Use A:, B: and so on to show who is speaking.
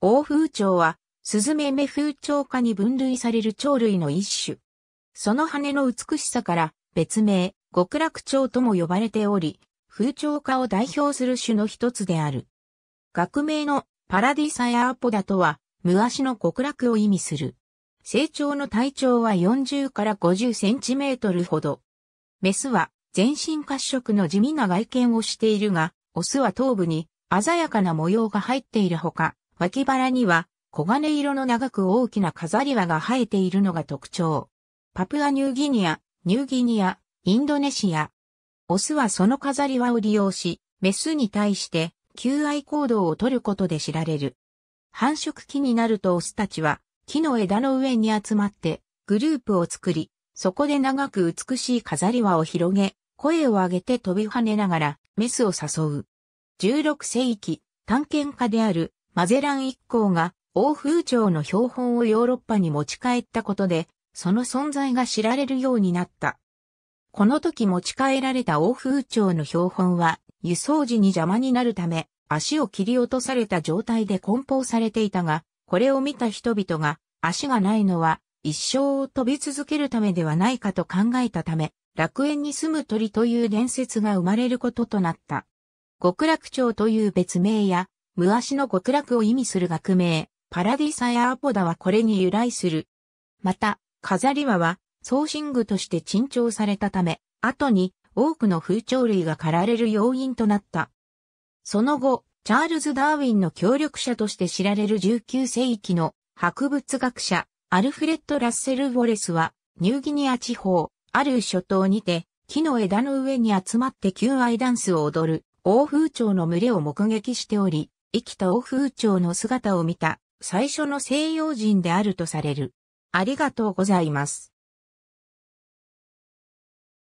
A: 王風蝶は、スズメメ風蝶科に分類される蝶類の一種。その羽の美しさから、別名、極楽蝶とも呼ばれており、風蝶科を代表する種の一つである。学名のパラディサヤアポダとは、無足の極楽を意味する。成長の体長は40から50センチメートルほど。メスは全身褐色の地味な外見をしているが、オスは頭部に鮮やかな模様が入っているほか、脇腹には黄金色の長く大きな飾り輪が生えているのが特徴。パプアニューギニア、ニューギニア、インドネシア。オスはその飾り輪を利用し、メスに対して求愛行動を取ることで知られる。繁殖期になるとオスたちは木の枝の上に集まってグループを作り、そこで長く美しい飾り輪を広げ、声を上げて飛び跳ねながらメスを誘う。16世紀、探検家であるマゼラン一行が欧風潮の標本をヨーロッパに持ち帰ったことで、その存在が知られるようになった。この時持ち帰られた欧風潮の標本は、輸送時に邪魔になるため、足を切り落とされた状態で梱包されていたが、これを見た人々が、足がないのは、一生を飛び続けるためではないかと考えたため、楽園に住む鳥という伝説が生まれることとなった。極楽鳥という別名や、無足の極楽を意味する学名、パラディサやアポダはこれに由来する。また、飾り輪は、シン具として珍重されたため、後に多くの風潮類が駆られる要因となった。その後、チャールズ・ダーウィンの協力者として知られる19世紀の博物学者、アルフレッド・ラッセル・ウォレスは、ニューギニア地方、ある諸島にて、木の枝の上に集まって求愛ダンスを踊る、王風潮の群れを目撃しており、生きた欧風潮の姿を見た最初の西洋人であるとされる。ありがとうございます。